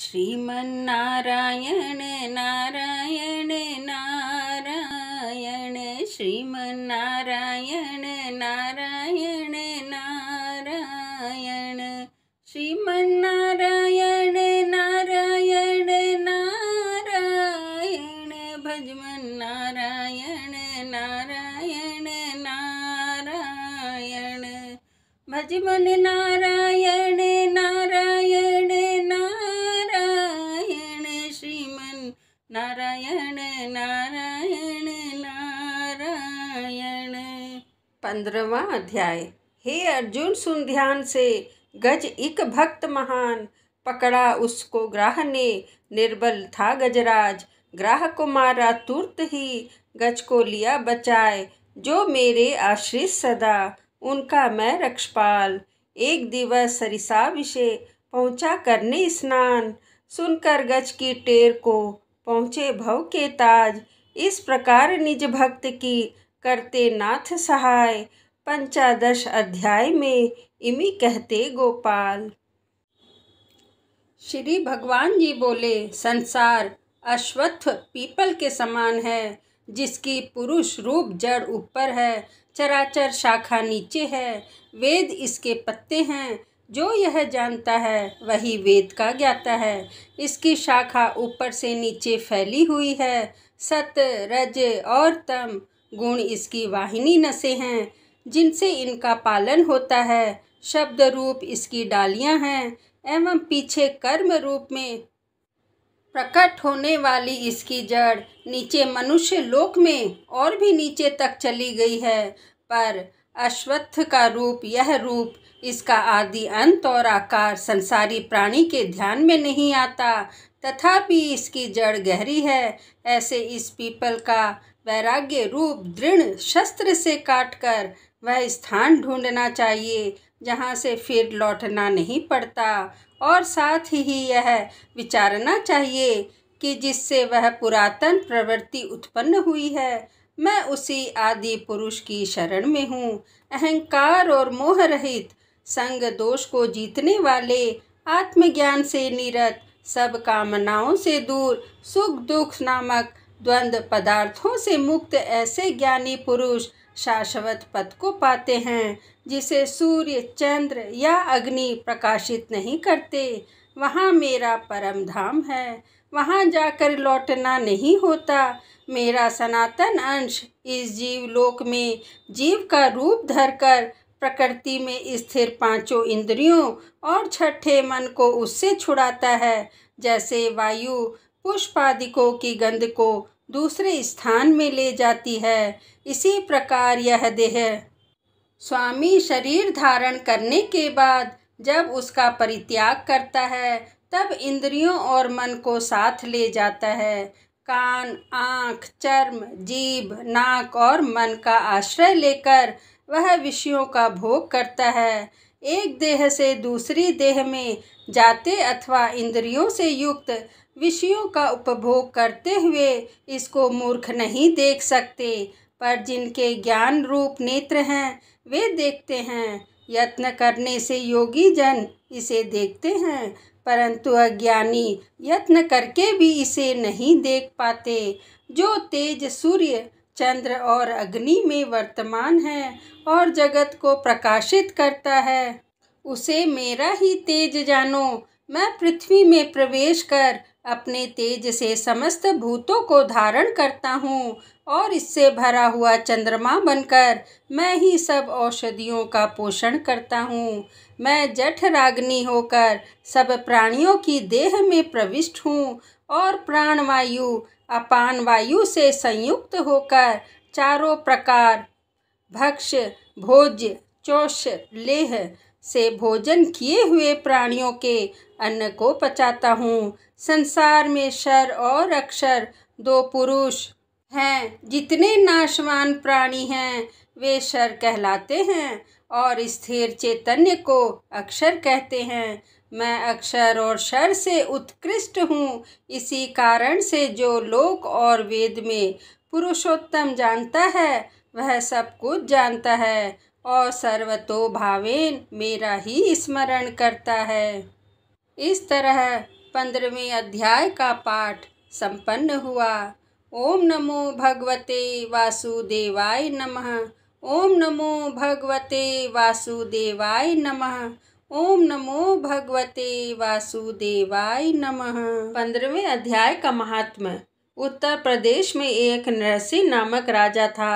श्रीमारायण नारायण नारायण श्रीमारायण नारायण नारायण श्रीमारायण नारायण नारायण भजमन्नारायण नारायण नारायण नारायण नारायण नारायण पंद्रवा अध्याय हे अर्जुन सुन ध्यान से गज एक भक्त महान पकड़ा उसको ग्राह ने निर्बल था गजराज ग्राह को मारा तुरंत ही गज को लिया बचाए जो मेरे आश्रित सदा उनका मैं रक्षपाल एक दिवस सरिसा विषय पहुँचा करने स्नान सुनकर गज की टेर को पहुँचे भव के ताज इस प्रकार निज भक्त की करते नाथ सहाय पंचादश अध्याय में इमी कहते गोपाल श्री भगवान जी बोले संसार अश्वत्थ पीपल के समान है जिसकी पुरुष रूप जड़ ऊपर है चराचर शाखा नीचे है वेद इसके पत्ते हैं जो यह जानता है वही वेद का ज्ञाता है इसकी शाखा ऊपर से नीचे फैली हुई है सत रज और तम गुण इसकी वाहिनी नशे हैं जिनसे इनका पालन होता है शब्द रूप इसकी डालियां हैं एवं पीछे कर्म रूप में प्रकट होने वाली इसकी जड़ नीचे मनुष्य लोक में और भी नीचे तक चली गई है पर अश्वत्थ का रूप यह रूप इसका आदि अंत और आकार संसारी प्राणी के ध्यान में नहीं आता तथापि इसकी जड़ गहरी है ऐसे इस पीपल का वैराग्य रूप दृढ़ शस्त्र से काटकर वह स्थान ढूंढना चाहिए जहाँ से फिर लौटना नहीं पड़ता और साथ ही यह विचारना चाहिए कि जिससे वह पुरातन प्रवृत्ति उत्पन्न हुई है मैं उसी आदि पुरुष की शरण में हूँ अहंकार और मोह रहित संग दोष को जीतने वाले आत्मज्ञान से निरत सब कामनाओं से दूर सुख दुख नामक द्वंद पदार्थों से मुक्त ऐसे ज्ञानी पुरुष शाश्वत पद को पाते हैं जिसे सूर्य चंद्र या अग्नि प्रकाशित नहीं करते वहाँ मेरा परम धाम है वहाँ जाकर लौटना नहीं होता मेरा सनातन अंश इस जीवलोक में जीव का रूप धरकर प्रकृति में स्थिर पांचों इंद्रियों और छठे मन को उससे छुड़ाता है जैसे वायु पुष्पादिकों की गंध को दूसरे स्थान में ले जाती है इसी प्रकार यह देह स्वामी शरीर धारण करने के बाद जब उसका परित्याग करता है तब इंद्रियों और मन को साथ ले जाता है कान आँख चर्म जीभ नाक और मन का आश्रय लेकर वह विषयों का भोग करता है एक देह से दूसरी देह में जाते अथवा इंद्रियों से युक्त विषयों का उपभोग करते हुए इसको मूर्ख नहीं देख सकते पर जिनके ज्ञान रूप नेत्र हैं वे देखते हैं यत्न करने से योगी जन इसे देखते हैं परंतु अज्ञानी यत्न करके भी इसे नहीं देख पाते जो तेज सूर्य चंद्र और अग्नि में वर्तमान है और जगत को प्रकाशित करता है उसे मेरा ही तेज जानो मैं पृथ्वी में प्रवेश कर अपने तेज से समस्त भूतों को धारण करता हूँ और इससे भरा हुआ चंद्रमा बनकर मैं ही सब औषधियों का पोषण करता हूँ मैं जठ रागनी होकर सब प्राणियों की देह में प्रविष्ट हूँ और प्राणवायु अपान वायु से संयुक्त होकर चारों प्रकार भक्ष भोज्य चोष लेह से भोजन किए हुए प्राणियों के अन्न को पचाता हूँ संसार में शर और अक्षर दो पुरुष हैं जितने नाशवान प्राणी हैं वे शर कहलाते हैं और स्थिर चैतन्य को अक्षर कहते हैं मैं अक्षर और शर से उत्कृष्ट हूँ इसी कारण से जो लोक और वेद में पुरुषोत्तम जानता है वह सब कुछ जानता है और सर्वतो भावेन मेरा ही स्मरण करता है इस तरह पंद्रहवें अध्याय का पाठ संपन्न हुआ ओम नमो भगवते वासुदेवाय नमः ओम नमो भगवते वासुदेवाय नमः ओम नमो भगवते वासुदेवाय नमः पंद्रहवें अध्याय का महात्मा उत्तर प्रदेश में एक नरसिंह नामक राजा था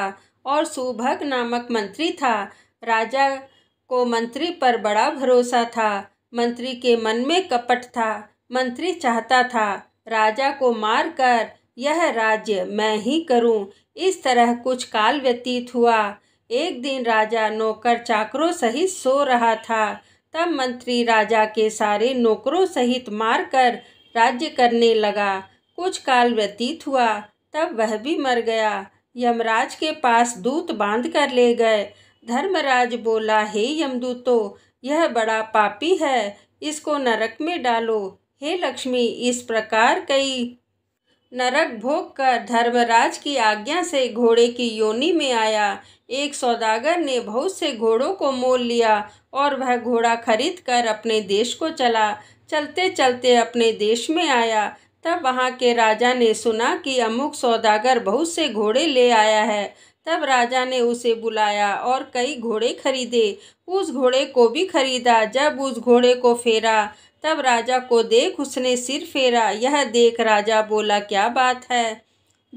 और सुभग नामक मंत्री था राजा को मंत्री पर बड़ा भरोसा था मंत्री के मन में कपट था मंत्री चाहता था राजा को मार कर यह राज्य मैं ही करूं इस तरह कुछ काल व्यतीत हुआ एक दिन राजा नौकर चाकरों सहित सो रहा था तब मंत्री राजा के सारे नौकरों सहित मारकर राज्य करने लगा कुछ काल व्यतीत हुआ तब वह भी मर गया यमराज के पास दूत बांध कर ले गए धर्मराज बोला हे यमदूतो यह बड़ा पापी है इसको नरक में डालो हे लक्ष्मी इस प्रकार कई नरक भोग कर धर्मराज की आज्ञा से घोड़े की योनि में आया एक सौदागर ने बहुत से घोड़ों को मोल लिया और वह घोड़ा खरीद कर अपने देश को चला चलते चलते अपने देश में आया तब वहाँ के राजा ने सुना कि अमुक सौदागर बहुत से घोड़े ले आया है तब राजा ने उसे बुलाया और कई घोड़े खरीदे उस घोड़े को भी खरीदा जब उस घोड़े को फेरा तब राजा को देख उसने सिर फेरा यह देख राजा बोला क्या बात है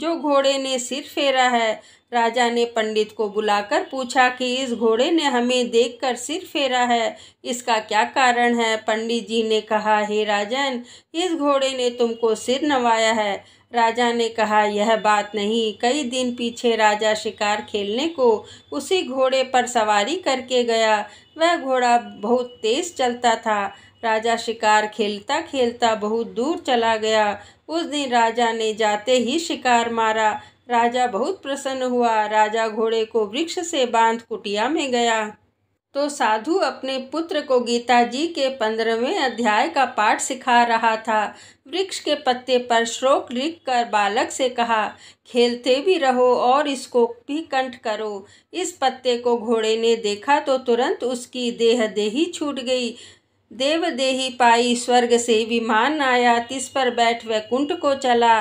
जो घोड़े ने सिर फेरा है राजा ने पंडित को बुलाकर पूछा कि इस घोड़े ने हमें देखकर सिर फेरा है इसका क्या कारण है पंडित जी ने कहा हे राजन इस घोड़े ने तुमको सिर नवाया है राजा ने कहा यह बात नहीं कई दिन पीछे राजा शिकार खेलने को उसी घोड़े पर सवारी करके गया वह घोड़ा बहुत तेज़ चलता था राजा शिकार खेलता खेलता बहुत दूर चला गया उस दिन राजा ने जाते ही शिकार मारा राजा बहुत प्रसन्न हुआ राजा घोड़े को वृक्ष से बांध कुटिया में गया तो साधु अपने पुत्र को गीता जी के पंद्रहवें अध्याय का पाठ सिखा रहा था वृक्ष के पत्ते पर श्लोक लिख कर बालक से कहा खेलते भी रहो और इसको भी कंठ करो इस पत्ते को घोड़े ने देखा तो तुरंत उसकी देह देही छूट गई देवदेही पाई स्वर्ग से विमान आया तिस पर बैठ वैकुंठ को चला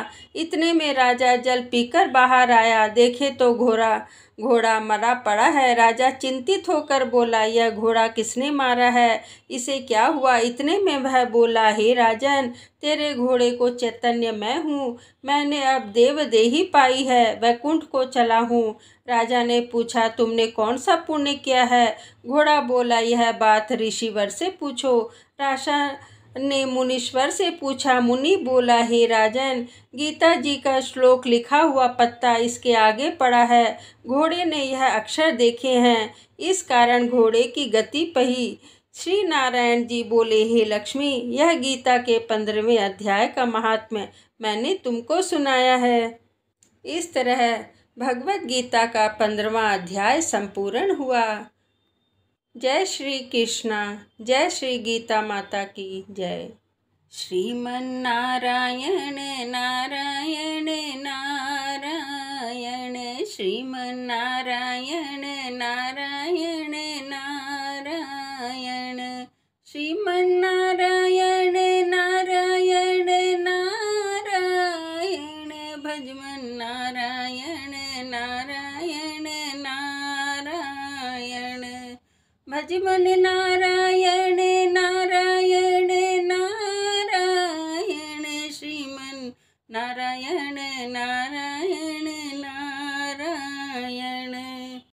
इतने में राजा जल पीकर बाहर आया देखे तो घोरा घोड़ा मरा पड़ा है राजा चिंतित होकर बोला यह घोड़ा किसने मारा है इसे क्या हुआ इतने में वह बोला हे राजन तेरे घोड़े को चैतन्य मैं हूँ मैंने अब देव ही पाई है वैकुंठ को चला हूँ राजा ने पूछा तुमने कौन सा पुण्य किया है घोड़ा बोला यह बात ऋषिवर से पूछो राजा ने मुनीश्वर से पूछा मुनि बोला हे राजन गीता जी का श्लोक लिखा हुआ पत्ता इसके आगे पड़ा है घोड़े ने यह अक्षर देखे हैं इस कारण घोड़े की गति पही श्री नारायण जी बोले हे लक्ष्मी यह गीता के पंद्रहवें अध्याय का महात्म्य मैंने तुमको सुनाया है इस तरह भगवत गीता का पंद्रवा अध्याय संपूर्ण हुआ जय श्री कृष्णा जय श्री गीता माता की जय श्रीमन नारायण नारायण नारायण श्रीमन नारायण भज मन नारायण